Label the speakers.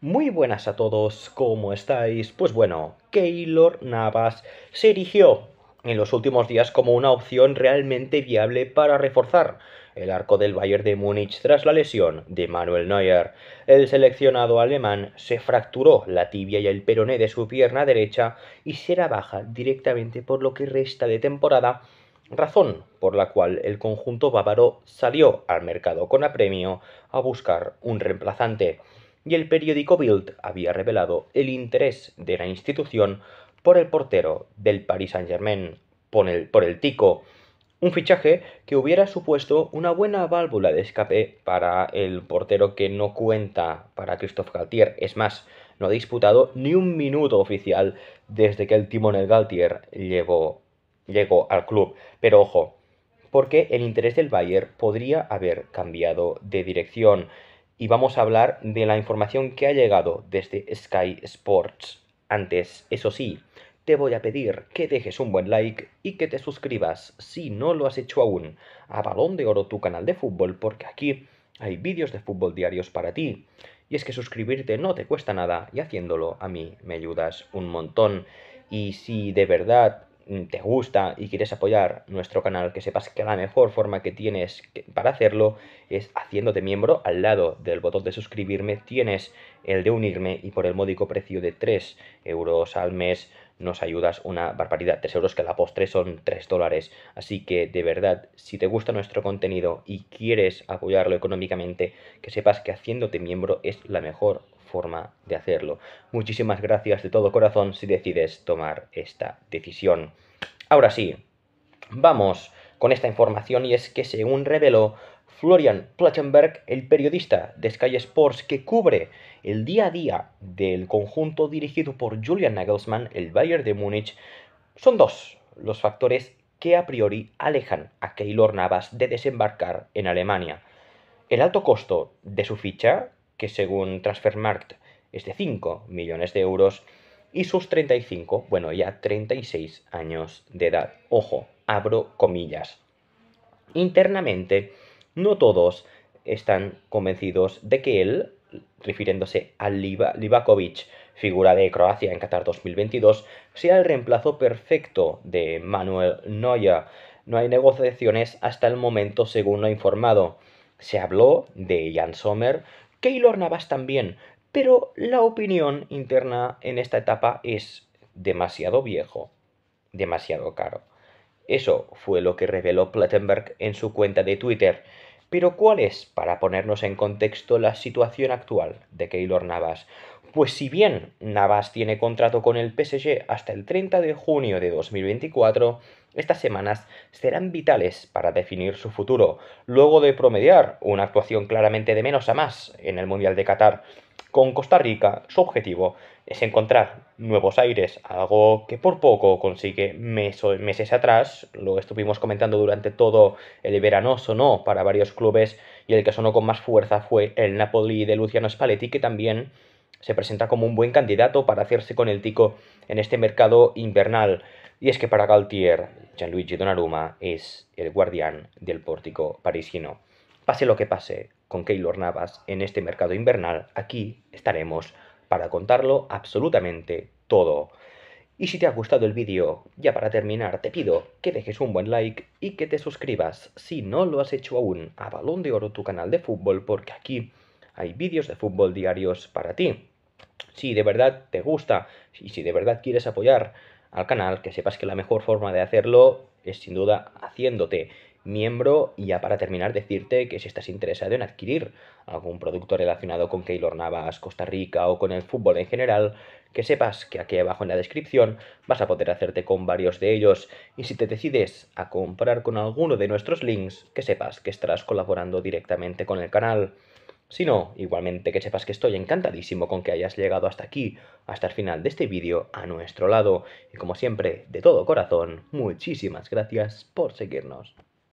Speaker 1: Muy buenas a todos, ¿cómo estáis? Pues bueno, Keylor Navas se erigió en los últimos días como una opción realmente viable para reforzar el arco del Bayern de Múnich tras la lesión de Manuel Neuer. El seleccionado alemán se fracturó la tibia y el peroné de su pierna derecha y será baja directamente por lo que resta de temporada razón por la cual el conjunto bávaro salió al mercado con apremio a buscar un reemplazante y el periódico Bild había revelado el interés de la institución por el portero del Paris Saint-Germain, por el, por el Tico, un fichaje que hubiera supuesto una buena válvula de escape para el portero que no cuenta para Christophe Galtier. Es más, no ha disputado ni un minuto oficial desde que el timonel Galtier llegó, llegó al club. Pero ojo, porque el interés del Bayern podría haber cambiado de dirección y vamos a hablar de la información que ha llegado desde Sky Sports. Antes, eso sí, te voy a pedir que dejes un buen like y que te suscribas si no lo has hecho aún a Balón de Oro tu canal de fútbol porque aquí hay vídeos de fútbol diarios para ti. Y es que suscribirte no te cuesta nada y haciéndolo a mí me ayudas un montón. Y si de verdad Mm, te gusta y quieres apoyar nuestro canal, que sepas que la mejor forma que tienes para hacerlo es haciéndote miembro. Al lado del botón de suscribirme tienes el de unirme y por el módico precio de 3 euros al mes nos ayudas una barbaridad. 3 euros que a la postre son 3 dólares. Así que de verdad, si te gusta nuestro contenido y quieres apoyarlo económicamente, que sepas que haciéndote miembro es la mejor forma de hacerlo. Muchísimas gracias de todo corazón si decides tomar esta decisión. Ahora sí, vamos con esta información y es que según reveló Florian Plattenberg, el periodista de Sky Sports que cubre el día a día del conjunto dirigido por Julian Nagelsmann, el Bayern de Múnich, son dos los factores que a priori alejan a Keylor Navas de desembarcar en Alemania. El alto costo de su ficha, que según Transfermarkt es de 5 millones de euros, y sus 35, bueno, ya 36 años de edad. Ojo, abro comillas. Internamente, no todos están convencidos de que él, refiriéndose a Libakovic, figura de Croacia en Qatar 2022, sea el reemplazo perfecto de Manuel Neuer. No hay negociaciones hasta el momento, según lo ha informado. Se habló de Jan Sommer, Keylor Navas también, pero la opinión interna en esta etapa es demasiado viejo, demasiado caro. Eso fue lo que reveló Plattenberg en su cuenta de Twitter. Pero ¿cuál es, para ponernos en contexto, la situación actual de Keylor Navas? Pues si bien Navas tiene contrato con el PSG hasta el 30 de junio de 2024, estas semanas serán vitales para definir su futuro, luego de promediar una actuación claramente de menos a más en el Mundial de Qatar. Con Costa Rica, su objetivo es encontrar nuevos aires, algo que por poco consigue meses atrás, lo estuvimos comentando durante todo el verano, sonó para varios clubes y el que sonó con más fuerza fue el Napoli de Luciano Spalletti, que también se presenta como un buen candidato para hacerse con el Tico en este mercado invernal. Y es que para Galtier, Gianluigi Donnarumma es el guardián del pórtico parisino. Pase lo que pase con Keylor Navas en este mercado invernal, aquí estaremos para contarlo absolutamente todo. Y si te ha gustado el vídeo, ya para terminar te pido que dejes un buen like y que te suscribas si no lo has hecho aún a Balón de Oro tu canal de fútbol porque aquí hay vídeos de fútbol diarios para ti. Si de verdad te gusta y si de verdad quieres apoyar al canal, que sepas que la mejor forma de hacerlo es sin duda haciéndote miembro y ya para terminar decirte que si estás interesado en adquirir algún producto relacionado con Keylor Navas, Costa Rica o con el fútbol en general, que sepas que aquí abajo en la descripción vas a poder hacerte con varios de ellos y si te decides a comprar con alguno de nuestros links, que sepas que estarás colaborando directamente con el canal sino igualmente que sepas que estoy encantadísimo con que hayas llegado hasta aquí, hasta el final de este vídeo, a nuestro lado. Y como siempre, de todo corazón, muchísimas gracias por seguirnos.